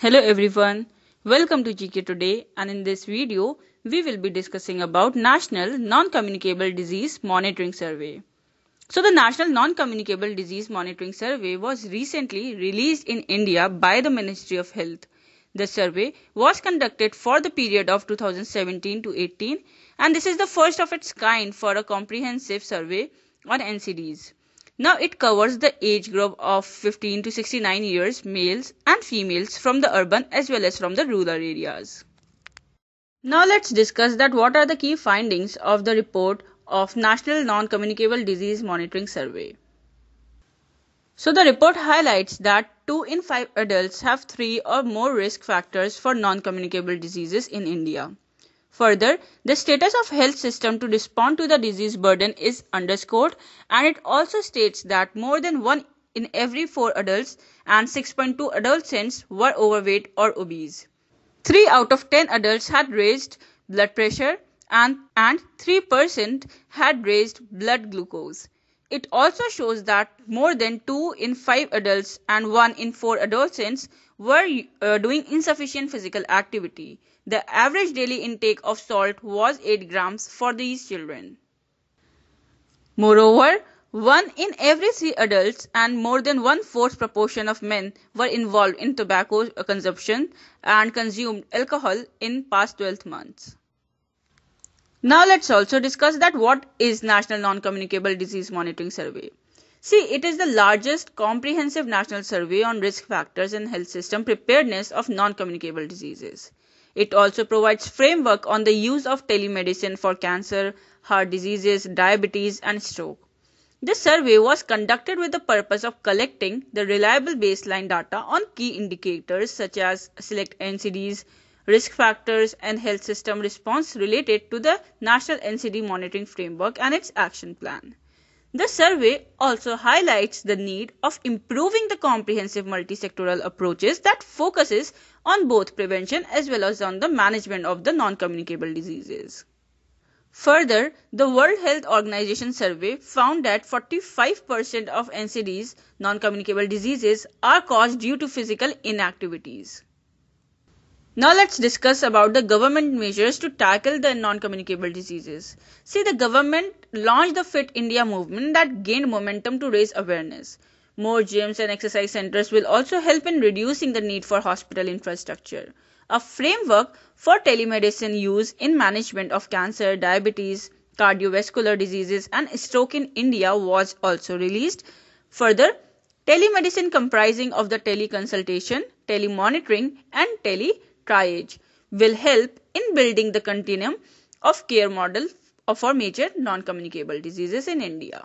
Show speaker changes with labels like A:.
A: Hello everyone, welcome to GK Today and in this video we will be discussing about National Non-Communicable Disease Monitoring Survey. So the National Non-Communicable Disease Monitoring Survey was recently released in India by the Ministry of Health. The survey was conducted for the period of 2017 to 18 and this is the first of its kind for a comprehensive survey on NCDs. Now it covers the age group of 15 to 69 years males and females from the urban as well as from the rural areas. Now let's discuss that what are the key findings of the report of National Non-Communicable Disease Monitoring Survey. So the report highlights that 2 in 5 adults have 3 or more risk factors for non-communicable diseases in India. Further, the status of health system to respond to the disease burden is underscored and it also states that more than 1 in every 4 adults and 6.2 adolescents were overweight or obese. 3 out of 10 adults had raised blood pressure and, and 3% had raised blood glucose. It also shows that more than 2 in 5 adults and 1 in 4 adolescents were uh, doing insufficient physical activity. The average daily intake of salt was 8 grams for these children. Moreover, one in every three adults and more than one fourth proportion of men were involved in tobacco uh, consumption and consumed alcohol in past 12 months. Now let's also discuss that what is National Non-Communicable Disease Monitoring Survey. See, it is the largest comprehensive national survey on risk factors and health system preparedness of non-communicable diseases. It also provides framework on the use of telemedicine for cancer, heart diseases, diabetes and stroke. This survey was conducted with the purpose of collecting the reliable baseline data on key indicators such as select NCDs, risk factors and health system response related to the National NCD monitoring framework and its action plan. The survey also highlights the need of improving the comprehensive multisectoral approaches that focuses on both prevention as well as on the management of the non-communicable diseases. Further, the World Health Organization survey found that 45% of NCD's non-communicable diseases are caused due to physical inactivities. Now let's discuss about the government measures to tackle the non-communicable diseases. See the government launched the Fit India movement that gained momentum to raise awareness. More gyms and exercise centers will also help in reducing the need for hospital infrastructure. A framework for telemedicine use in management of cancer, diabetes, cardiovascular diseases and stroke in India was also released. Further, telemedicine comprising of the teleconsultation, telemonitoring and tele triage will help in building the continuum of care model for major non-communicable diseases in India.